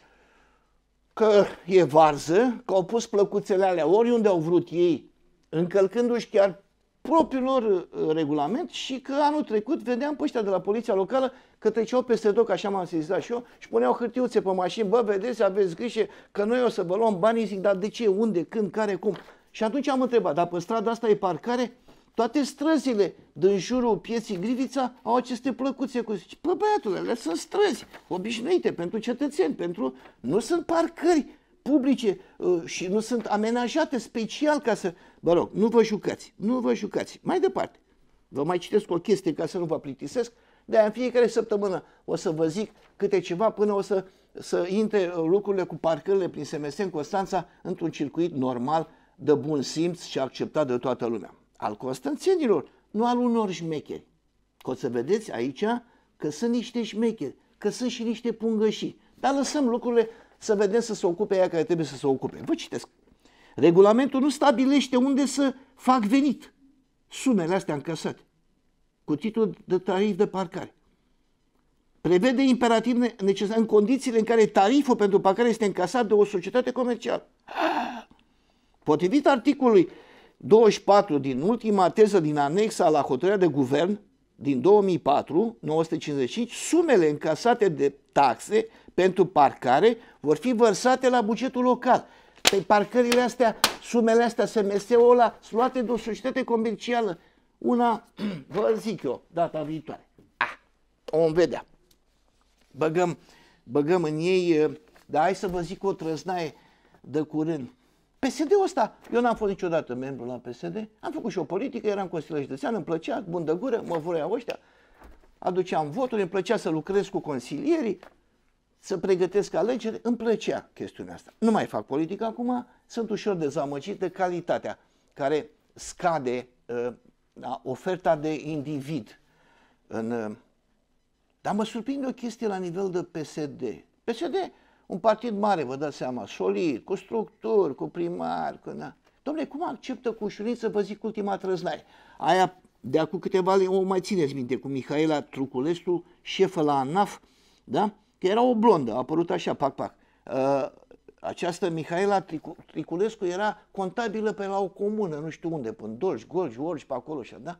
că e varză, că au pus plăcuțele alea oriunde au vrut ei, încălcându-și chiar propriul lor uh, regulament și că anul trecut vedeam pe ăștia de la poliția locală că treceau peste tot, așa m-am sezizat și eu, și puneau hârtiuțe pe mașini, bă, vedeți, aveți grijă că noi o să vă luăm banii, zic, dar de ce, unde, când, care, cum. Și atunci am întrebat, dar pe strada asta e parcare? Toate străzile din jurul pieții Grivița au aceste plăcuțe cu zici, bă băiatule, alea sunt străzi obișnuite pentru cetățeni, pentru... nu sunt parcări publice uh, și nu sunt amenajate special ca să... Vă rog, nu vă jucați, nu vă jucați. Mai departe, vă mai citesc o chestie ca să nu vă plictisesc, de în fiecare săptămână o să vă zic câte ceva până o să, să intre uh, lucrurile cu parcările prin SMS în Constanța într-un circuit normal de bun simț și acceptat de toată lumea al constanțenilor, nu al unor șmecheri. Că o să vedeți aici că sunt niște șmecheri, că sunt și niște pungășii. Dar lăsăm lucrurile să vedem să se ocupe aia care trebuie să se ocupe. Vă citesc. Regulamentul nu stabilește unde să fac venit sumele astea încăsate cu titlul de tarif de parcare. Prevede imperativ necesar în condițiile în care tariful pentru parcare este încasat de o societate comercială. Potrivit articolului 24 din ultima teză din anexa la hotărârea de guvern din 2004, 955, sumele încasate de taxe pentru parcare vor fi vărsate la bugetul local. Pe păi parcările astea, sumele astea, SMS-ul ăla, luate de o societate comercială. Una, vă zic eu, data viitoare. A, ah, o vedea. Băgăm, băgăm în ei, eh, dar hai să vă zic o trăznaie de curând. PSD-ul ăsta, eu n-am fost niciodată membru la PSD, am făcut și o politică, eram consilier județean, îmi plăcea, bun de gură, mă voreau ăștia, aduceam voturi, îmi plăcea să lucrez cu consilierii, să pregătesc alegeri, îmi plăcea chestiunea asta. Nu mai fac politică acum, sunt ușor dezamăgit de calitatea care scade uh, oferta de individ. În, uh, dar mă surprinde o chestie la nivel de PSD. PSD un partid mare, vă dați seama, solid, cu structuri, cu primar, cu... Na. Domnule, cum acceptă cu ușurință, vă zic, ultima trăznare? Aia de acum câteva luni, o mai țineți minte, cu Mihaela Truculescu, șefă la ANAF, da? Că era o blondă, a apărut așa, pac, pac. Uh, această Mihaela Triculescu era contabilă pe la o comună, nu știu unde, până Dolj, Golj, Orj, pe acolo, așa, da?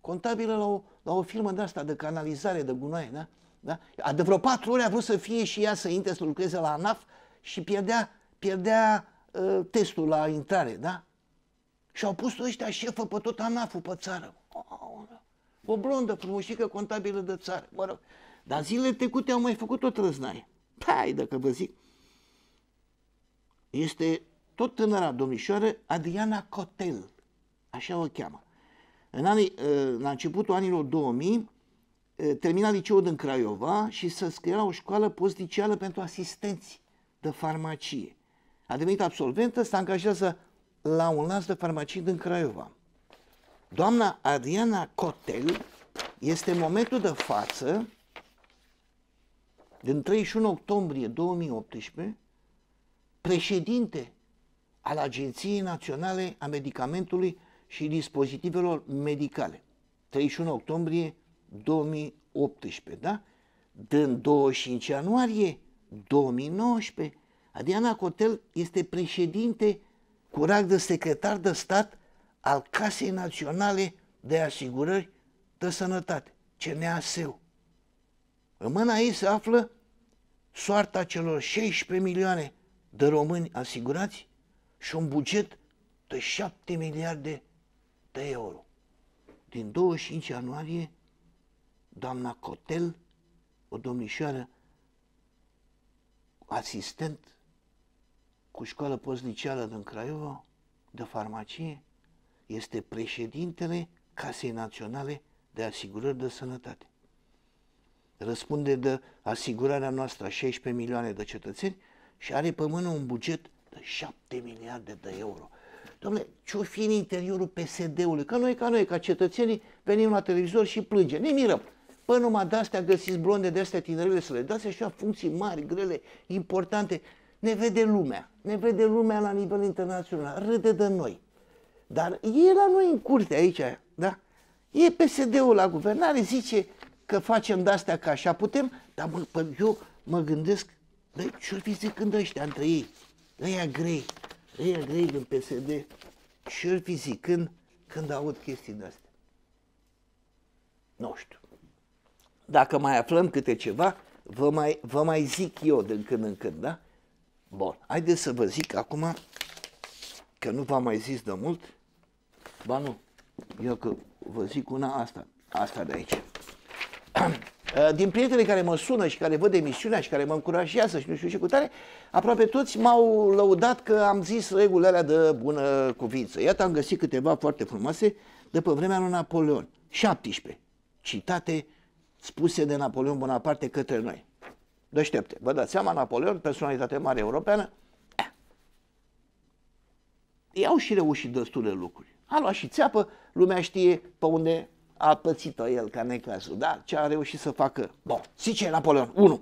Contabilă la o, la o firmă de asta, de canalizare, de gunoaie, da? Da? De vreo patru ori a vrut să fie și ea să intre să lucreze la ANAF și pierdea, pierdea uh, testul la intrare, da? Și au pus ăștia șefă pe tot ANAF-ul pe țară. O blondă frumoșică contabilă de țară, mă rog. Dar zilele trecute au mai făcut tot răznaie. Hai, dacă vă zic. Este tot tânăra domnișoară Adriana Cotel, așa o cheamă. În anii, ă, la începutul anilor 2000, termina liceul din Craiova și să scrie la o școală postliceală pentru asistenți de farmacie. A devenit absolventă, s-a angajat la un lanț de farmacie din Craiova. Doamna Adriana Cotel este în momentul de față, din 31 octombrie 2018, președinte al Agenției Naționale a Medicamentului și Dispozitivelor Medicale. 31 octombrie 2018, da? Din 25 ianuarie 2019, Adriana Cotel este președinte cu de secretar de stat al Casei Naționale de Asigurări de Sănătate, CNAS-ul. În mâna ei se află soarta celor 16 milioane de români asigurați și un buget de 7 miliarde de euro. Din 25 ianuarie doamna Cotel, o domnișoară asistent cu școală postliceală din Craiova, de farmacie, este președintele Casei Naționale de Asigurări de Sănătate. Răspunde de asigurarea noastră a 16 milioane de cetățeni și are pe mână un buget de 7 miliarde de euro. Domnule, ce-o fi în interiorul PSD-ului? Că noi, ca noi, ca cetățenii, venim la televizor și plângem. Ne mirăm. Bă, numai de-astea găsiți blonde de-astea tinerele să le dați așa funcții mari, grele, importante. Ne vede lumea. Ne vede lumea la nivel internațional. Râde de noi. Dar e la noi în curte aici, da? E PSD-ul la guvernare, zice că facem de-astea ca așa putem, dar mă, bă, păi eu mă gândesc, bă, ce fi zicând ăștia între ei? Ăia grei, ăia grei din PSD, ce-o fi zicând când aud chestii de-astea? Nu știu. Dacă mai aflăm câte ceva, vă mai, vă mai zic eu din când în când, da? Bun, haideți să vă zic acum, că nu v-am mai zis de mult, ba nu, eu că vă zic una asta, asta de aici. Din prietenii care mă sună și care văd emisiunea și care mă încurajează și nu știu ce cu tare, aproape toți m-au lăudat că am zis regulile alea de bună cuvință. Iată, am găsit câteva foarte frumoase de pe vremea lui Napoleon. 17. Citate spuse de Napoleon Bonaparte către noi. Deștepte. Vă dați seama, Napoleon, personalitate mare europeană, ei eh, au și reușit destule lucruri. A luat și țeapă, lumea știe pe unde a pățit-o el ca necazul, da? Ce a reușit să facă? Bun, zice Napoleon, 1.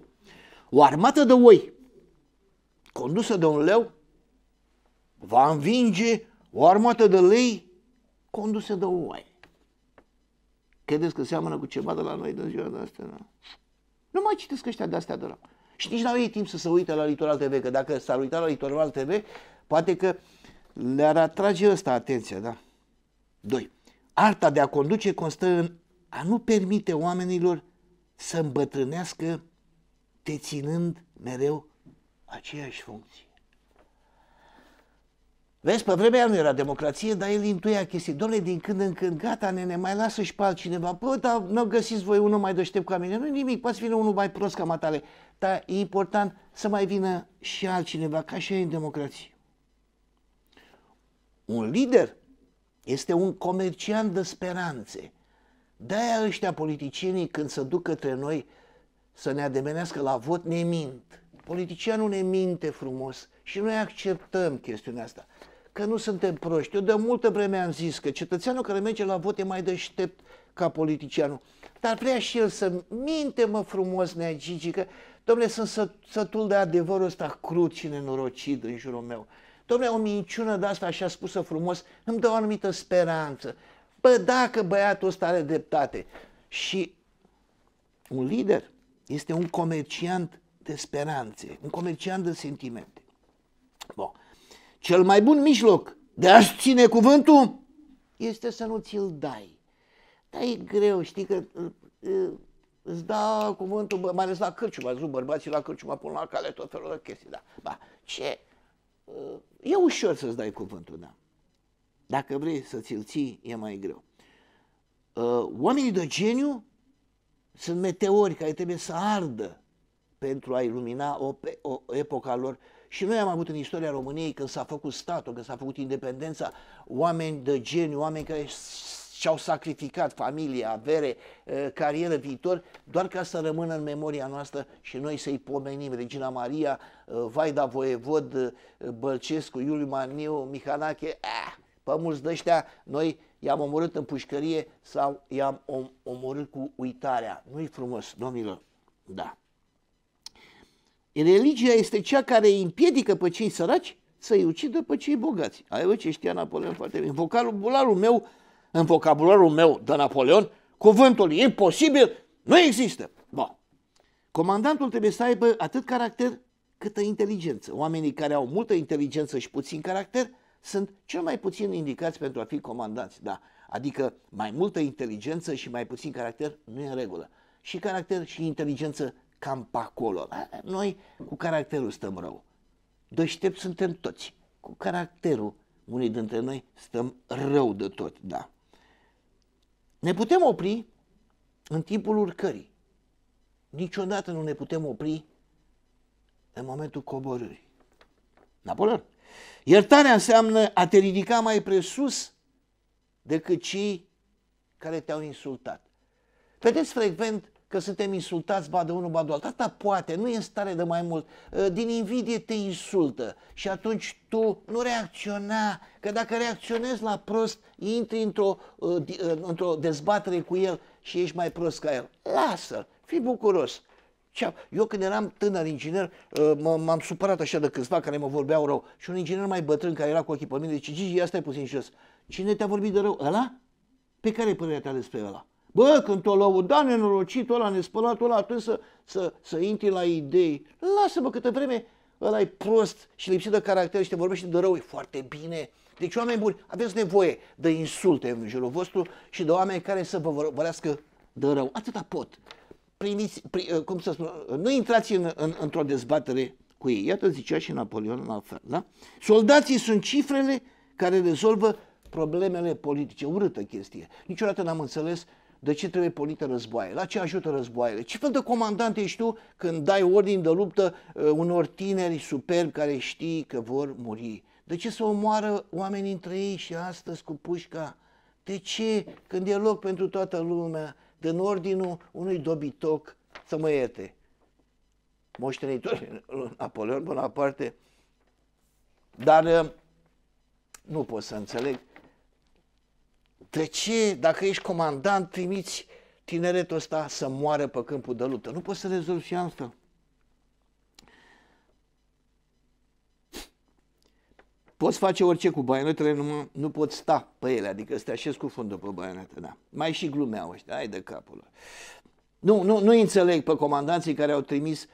O armată de oi condusă de un leu va învinge o armată de lei condusă de oi. Credeți că seamănă cu ceva de la noi de ziua de asta? Nu, nu mai citesc ăștia de astea de la. Și nici n-au ei timp să se uite la Litoral TV, că dacă s-ar uita la Litoral TV, poate că le-ar atrage ăsta atenția, da? Doi. Arta de a conduce constă în a nu permite oamenilor să îmbătrânească deținând ținând mereu aceeași funcție. Vezi, pe vremea nu era democrație, dar el intuia chestii. Doamne, din când în când, gata, nene, mai lasă și pe altcineva. Bă, dar nu găsiți voi unul mai deștept ca mine. Nu nimic, poate vine unul mai prost ca matale. Dar e important să mai vină și altcineva, ca și în democrație. Un lider este un comerciant de speranțe. De-aia ăștia politicienii, când se duc către noi să ne ademenească la vot, ne mint. Politicianul ne minte frumos și noi acceptăm chestiunea asta, că nu suntem proști. Eu de multă vreme am zis că cetățeanul care merge la vot e mai deștept ca politicianul. Dar vrea și el să minte, mă, frumos, nea Gigi, că, domnule, sunt să, sătul de adevărul ăsta crud și nenorocit în jurul meu. Domnule, o minciună de asta așa spusă frumos îmi dă o anumită speranță. Bă, dacă băiatul ăsta are dreptate și un lider este un comerciant de speranțe, un comerciant de sentimente. Bun. Cel mai bun mijloc de a-și ține cuvântul este să nu ți-l dai. Dar e greu, știi că uh, uh, îți da cuvântul, mai ales la cârciuma, zic bărbații la cârciuma pun la cale tot felul de chestii, da. Ba, ce? Uh, e ușor să-ți dai cuvântul, da. Dacă vrei să ți-l ții, e mai greu. Oamenii de geniu sunt meteori care trebuie să ardă pentru a ilumina o, o epoca lor și noi am avut în istoria României, când s-a făcut statul, când s-a făcut independența, oameni de geniu, oameni care și-au sacrificat familie, avere, eh, carieră, viitor, doar ca să rămână în memoria noastră și noi să-i pomenim. Regina Maria, eh, Vaida Voievod, eh, Bălcescu, Iuliu Maniu, Mihanache, ah, pe mulți de ăștia noi i-am omorât în pușcărie sau i-am om omorât cu uitarea. Nu-i frumos, domnilor? Da. Religia este cea care îi împiedică pe cei săraci să-i ucidă pe cei bogați. Ai văzut ce știa Napoleon foarte bine. În vocabularul meu, în vocabularul meu de Napoleon, cuvântul e posibil, nu există. Ba. Comandantul trebuie să aibă atât caracter câtă inteligență. Oamenii care au multă inteligență și puțin caracter sunt cel mai puțin indicați pentru a fi comandați. Da. Adică mai multă inteligență și mai puțin caracter nu e în regulă. Și caracter și inteligență cam pe acolo. Noi cu caracterul stăm rău. Deștept suntem toți. Cu caracterul unii dintre noi stăm rău de tot, da. Ne putem opri în timpul urcării. Niciodată nu ne putem opri în momentul coborârii. Napoleon. Iertarea înseamnă a te ridica mai presus decât cei care te-au insultat. Vedeți frecvent că suntem insultați, ba de unul, ba de altul. Asta poate, nu e în stare de mai mult. Ă, din invidie te insultă și atunci tu nu reacționa, că dacă reacționezi la prost, intri într-o, ă, ă, într dezbatere cu el și ești mai prost ca el. Lasă-l, fii bucuros. Eu când eram tânăr inginer, m-am supărat așa de câțiva care mă vorbeau rău și un inginer mai bătrân care era cu ochii pe mine, zice, Gigi, asta e puțin jos. Cine te-a vorbit de rău? Ăla? Pe care e părerea ta despre ăla? Bă, când te-o lăuda da, nenorocitul ăla, nespălatul ăla, atunci să, să, să intri la idei. Lasă-mă câtă vreme ăla e prost și lipsit de caracter și te vorbește de rău, e foarte bine. Deci, oameni buni, aveți nevoie de insulte în jurul vostru și de oameni care să vă vorbească de rău. Atâta pot. Primiți, pri, uh, cum să spun, uh, nu intrați în, în, într-o dezbatere cu ei. Iată zicea și Napoleon la fel, da? Soldații sunt cifrele care rezolvă problemele politice. Urâtă chestie. Niciodată n-am înțeles de ce trebuie pornite războaie, la ce ajută războaiele, ce fel de comandant ești tu când dai ordini de luptă uh, unor tineri superbi care știi că vor muri. De ce să omoară oamenii între ei și astăzi cu pușca? De ce când e loc pentru toată lumea, din ordinul unui dobitoc să mă ierte? Moștenitorul Napoleon Bonaparte, dar uh, nu pot să înțeleg de ce, dacă ești comandant, trimiți tineretul ăsta să moară pe câmpul de luptă? Nu poți să rezolvi și asta. Poți face orice cu baionetele, nu, nu poți sta pe ele, adică să te așezi cu fundul pe baionete, da. Mai și glumeau ăștia, ai de capul lor. Nu, nu, nu înțeleg pe comandanții care au trimis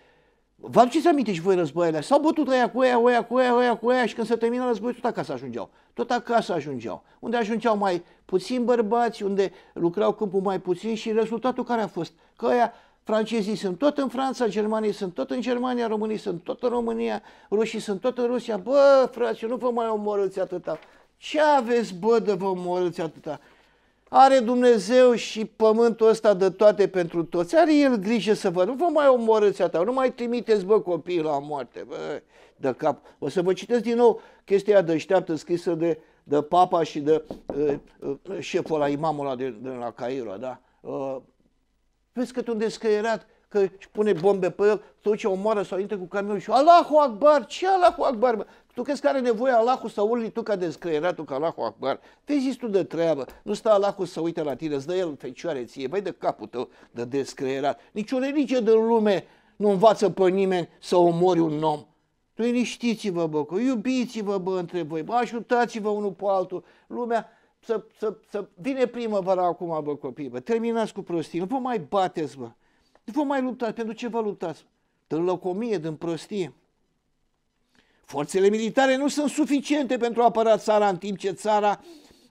Vă aduceți aminte și voi războaiele? S-au bătut aia cu aia, aia cu aia, aia cu aia și când se termină războiul tot acasă ajungeau. Tot acasă ajungeau. Unde ajungeau mai puțin bărbați, unde lucrau câmpul mai puțin și rezultatul care a fost? Că aia francezii sunt tot în Franța, germanii sunt tot în Germania, românii sunt tot în România, rușii sunt tot în Rusia. Bă, frate, nu vă mai omorâți atâta. Ce aveți, bă, de vă omorâți atâta? Are Dumnezeu și pământul ăsta de toate pentru toți. Are El grijă să vă... Nu vă mai omorâți a ta, nu mai trimiteți, bă, copii la moarte, bă, de cap. O să vă citesc din nou chestia deșteaptă scrisă de, de papa și de uh, uh, șeful la imamul ăla de, de la Cairo, da? Uh, vezi cât un descăierat că își pune bombe pe el, se duce, omoară sau intre cu camionul și Allahu Akbar, ce Allahu Akbar? Bă? Tu crezi că are nevoie Allahul să urli tu ca descreieratul ca Allahul Akbar? Te zici tu de treabă, nu stă Allahul să uite la tine, îți dă el fecioare ție, băi de capul tău de descreierat. Nici o religie de lume nu învață pe nimeni să omori un om. Liniștiți-vă, bă, că iubiți-vă, bă, între voi, bă, ajutați-vă unul pe altul. Lumea să, să, să vine primăvara acum, bă, copii, bă, terminați cu prostii, nu vă mai bateți, bă. Nu vă mai luptați, pentru ce vă luptați? Din locomie, din prostie. Forțele militare nu sunt suficiente pentru a apăra țara în timp ce țara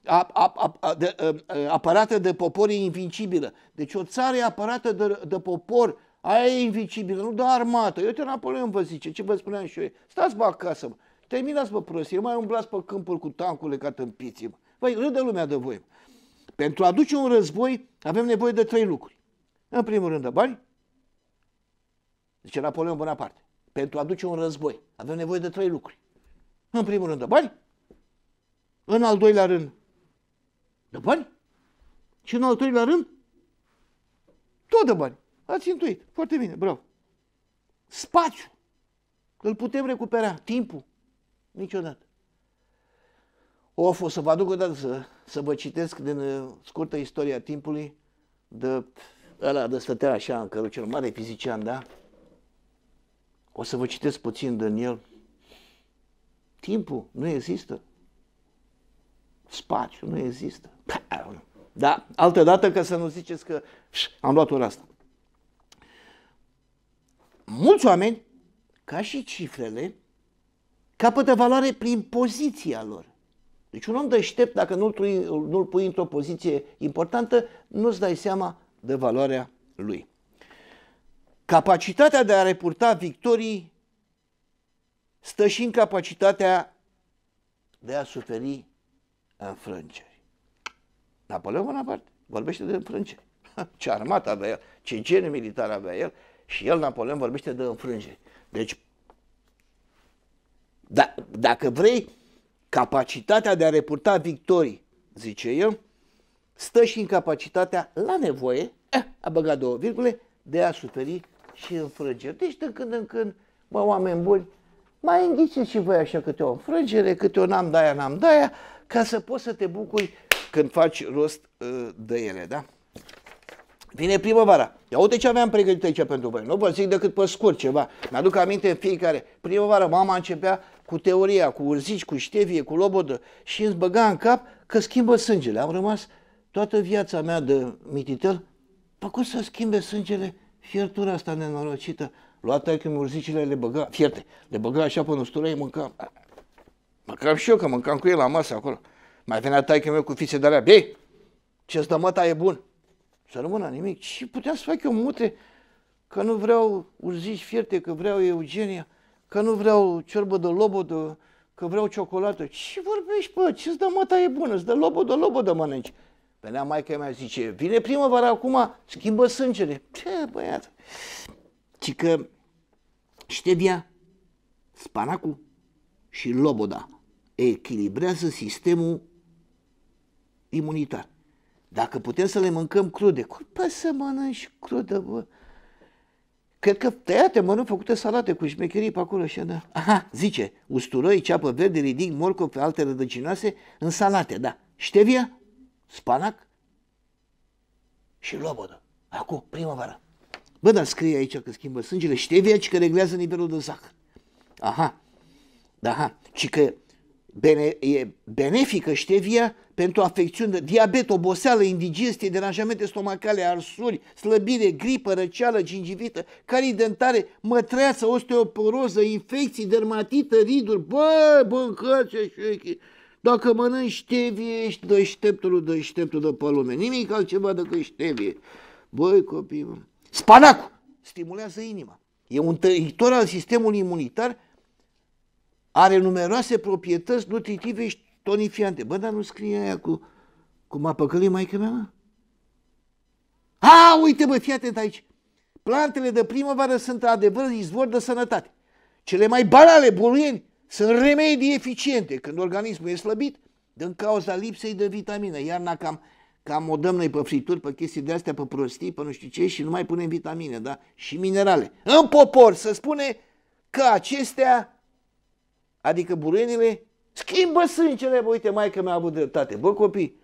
a, a, a, de, a, apărată de popor e invincibilă. Deci o țară e apărată de, de popor, aia e invincibilă, nu de armată. Eu te Napoleon vă zice, ce vă spuneam și eu, stați bă acasă, mă. terminați bă prostie, mai umblați pe câmpul cu tancurile ca tâmpiții. Mă. Băi, râde lumea de voi. Pentru a duce un război avem nevoie de trei lucruri. În primul rând de bani, zice Napoleon Bonaparte pentru a duce un război, avem nevoie de trei lucruri. În primul rând de bani, în al doilea rând de bani și în al treilea rând tot de bani. Ați intuit. Foarte bine, bravo. Spațiu. Îl putem recupera. Timpul. Niciodată. Of, o să vă aduc o dată să, să vă citesc din uh, scurtă istoria timpului de ăla de stătea așa în cărucior mare fizician, da? O să vă citesc puțin din el. Timpul nu există. Spațiu nu există. Da, altă dată ca să nu ziceți că am luat ora asta. Mulți oameni, ca și cifrele, capătă valoare prin poziția lor. Deci un om deștept, dacă nu-l pui, nu pui într-o poziție importantă, nu-ți dai seama de valoarea lui. Capacitatea de a repurta victorii stă și în capacitatea de a suferi înfrângeri. Napoleon Bonaparte vorbește de înfrângeri. Ce armată avea el, ce gen militar avea el și el, Napoleon, vorbește de înfrângeri. Deci, da, dacă vrei, capacitatea de a repurta victorii, zice el, stă și în capacitatea, la nevoie, a băgat două virgule, de a suferi și înfrângeri. Deci de când în când, mă, oameni buni, mai înghițiți și voi așa câte o înfrângere, câte o n-am de-aia, n-am de-aia, ca să poți să te bucuri când faci rost uh, de ele, da? Vine primăvara. Ia uite ce aveam pregătit aici pentru voi. Nu vă zic decât pe scurt ceva. Mi-aduc aminte în fiecare. Primăvara mama începea cu teoria, cu urzici, cu ștevie, cu lobodă și îți băga în cap că schimbă sângele. Am rămas toată viața mea de mititel. Păi cum să schimbe sângele fiertura asta nenorocită, lua taică mi urzicile, le băga, fierte, le băga așa pe usturoi, mâncam. Mâncam și eu, că mâncam cu el la masă acolo. Mai venea taică meu cu fițe de alea, bei, ce stămăta e bun. Să rămână nimic. Și puteam să fac eu mute, că nu vreau urzici fierte, că vreau Eugenia, că nu vreau ciorbă de lobodă, că vreau ciocolată. Ce vorbești, bă? Ce-ți dă măta e bună? Îți dă lobodă, lobodă mănânci. Venea maica mea zice, vine primăvara acum, schimbă sângele. Ce băiat? Ci că ștevia, spanacul și loboda echilibrează sistemul imunitar. Dacă putem să le mâncăm crude, cum poți să mănânci crudă, bă? Cred că tăiate mănânc făcute salate cu șmecherii pe acolo și da. Aha, zice, usturoi, ceapă verde, ridic, morcov, alte rădăcinoase în salate, da. Ștevia Spanac și Lobodă. Acum, primăvara. Bă, dar scrie aici că schimbă sângele. Șteveci că reglează nivelul de zahăr. Aha. da Aha. Și că bene, e benefică ștevia pentru afecțiuni, de diabet, oboseală, indigestie, deranjamente stomacale, arsuri, slăbire, gripă, răceală, gingivită, carii dentare, mătreață, osteoporoză, infecții, dermatită, riduri, bă, bâncați și dacă mănânci ștevie, ești deșteptul, deșteptul de pe lume. Nimic altceva decât ștevie. Băi, copii, mă. Spanacul stimulează inima. E un tăitor al sistemului imunitar, are numeroase proprietăți nutritive și tonifiante. Bă, dar nu scrie aia cu cum a păcălit maică mea, mă? A, uite, bă, fii atent aici. Plantele de primăvară sunt adevăr izvor de sănătate. Cele mai banale buluieni, sunt remedii eficiente când organismul e slăbit din cauza lipsei de vitamină. Iarna cam, cam o dăm noi pe frituri, pe chestii de astea, pe prostii, pe nu știu ce și nu mai punem vitamine da? și minerale. În popor se spune că acestea, adică buruienile, schimbă sângele. Bă, uite, maică mi-a avut dreptate. Bă, copii,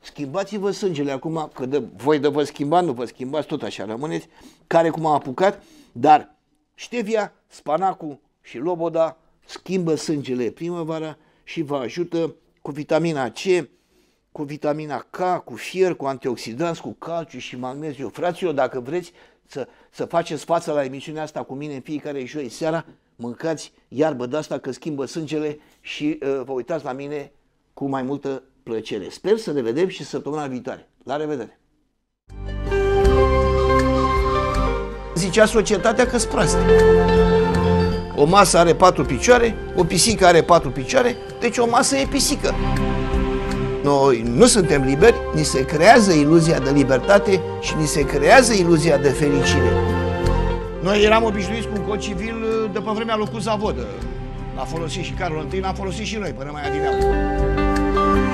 schimbați-vă sângele acum, că de, voi de vă schimba, nu vă schimbați, tot așa rămâneți, care cum am apucat, dar ștevia, spanacul și loboda schimbă sângele primăvara și vă ajută cu vitamina C, cu vitamina K, cu fier, cu antioxidanți, cu calciu și magneziu. Fraților, dacă vreți să, să faceți față la emisiunea asta cu mine în fiecare joi seara, mâncați iarbă de asta că schimbă sângele și uh, vă uitați la mine cu mai multă plăcere. Sper să ne vedem și săptămâna viitoare. La revedere! Zicea societatea că-s proaste. O masă are patru picioare, o pisică are patru picioare, deci o masă e pisică. Noi nu suntem liberi, ni se creează iluzia de libertate și ni se creează iluzia de fericire. Noi eram obișnuiți cu un cod civil uh, de pe vremea lui Cuzavodă. L-a folosit și Carol I, l folosit și noi până mai adineam.